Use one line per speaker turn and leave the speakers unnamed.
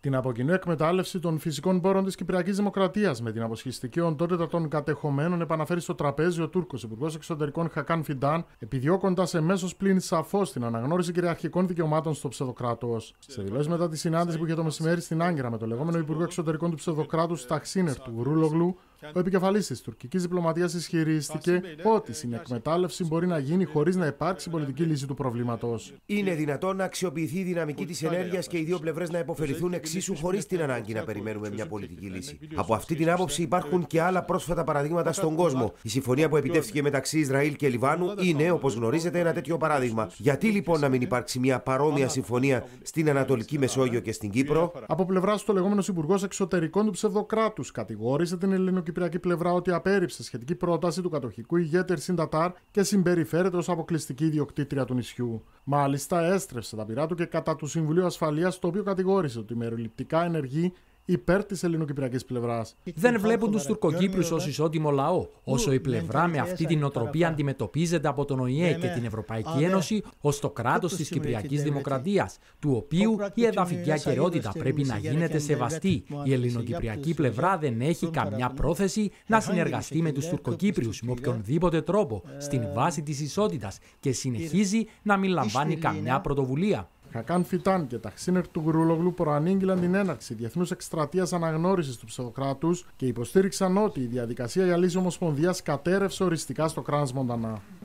την αποκοινού εκμετάλλευση των φυσικών πόρων της Κυπριακής Δημοκρατίας με την αποσχιστική οντότητα των κατεχωμένων επαναφέρει στο τραπέζι ο Τούρκος Υπουργός Εξωτερικών Χακάν Φιντάν, επιδιώκοντας εμέσως πλην σαφώς την αναγνώριση κυριαρχικών δικαιωμάτων στο ψευδοκράτος. Σε δηλώσεις μετά τη συνάντηση που είχε το μεσημέρι στην Άγκυρα με το λεγόμενο Υπουργό Εξωτερικών του ψευδοκράτους Σταξίνερ του Ρούλογλου, ο επικεφαλής της τουρκικής διπλωματίας ισχυρίστηκε ναι, ότι η ε, συνεκμετάλλευση μπορεί να γίνει χωρίς να υπάρξει πολιτική λύση του προβλήματος.
Είναι δυνατόν να αξιοποιηθεί η δυναμική τη ενέργειας και οι δύο πλευρές να υποφεληθούν εξίσου χωρί την ανάγκη να περιμένουμε μια πολιτική λύση. Από αυτή την άποψη υπάρχουν και άλλα πρόσφατα παραδείγματα στον κόσμο. Η συμφωνία που επιτεύχθηκε μεταξύ Ισραήλ και Λιβάνου είναι, όπω γνωρίζετε, ένα τέτοιο παράδειγμα. Γιατί λοιπόν να μην υπάρξει μια παρόμοια συμφωνία στην Ανατολική Μεσόγειο και στην Κύπρο. Από πλευράς του, το λεγόμενος Υπουργός Εξωτερικών του ψευδοκράτους κατηγόρησε την ελληνική κυπριακή πλευρά
ότι απέρριψε σχετική πρόταση του κατοχικού ηγέτερ Σιντατάρ και συμπεριφέρεται ως αποκλειστική ιδιοκτήτρια του νησιού. Μάλιστα, έστρεψε τα πειρά του και κατά του Συμβουλίου Ασφαλείας, το οποίο κατηγόρησε ότι μεροληπτικά ενεργεί υπέρ της ελληνοκυπριακής πλευράς.
Δεν βλέπουν τους Τουρκοκύπριους ω ισότιμο λαό, όσο ναι, η πλευρά με αυτή την οτροπία αντιμετωπίζεται από τον ΟΗΕ ναι, και ναι. την Ευρωπαϊκή Ένωση ως το κράτος της Κυπριακή Δημοκρατίας, του οποίου η εδαφική ακαιρεότητα πρέπει να γίνεται σεβαστή. Η ελληνοκυπριακή πλευρά δεν έχει καμιά πρόθεση να συνεργαστεί με τους Τουρκοκύπριους με οποιονδήποτε τρόπο, ε, στην βάση της ισότητας και συνεχίζει ε, να μην λαμβάνει καμιά πρωτοβουλία.
Χακάν Φιτάν και τα Χσίνερ του Γκρούλογλου προανήγγυλαν την έναρξη διεθνούς εκστρατείας αναγνώρισης του ψευδοκράτους και υποστήριξαν ότι η διαδικασία για λύση ομοσπονδίας κατέρευσε οριστικά στο κράτο Μοντανά.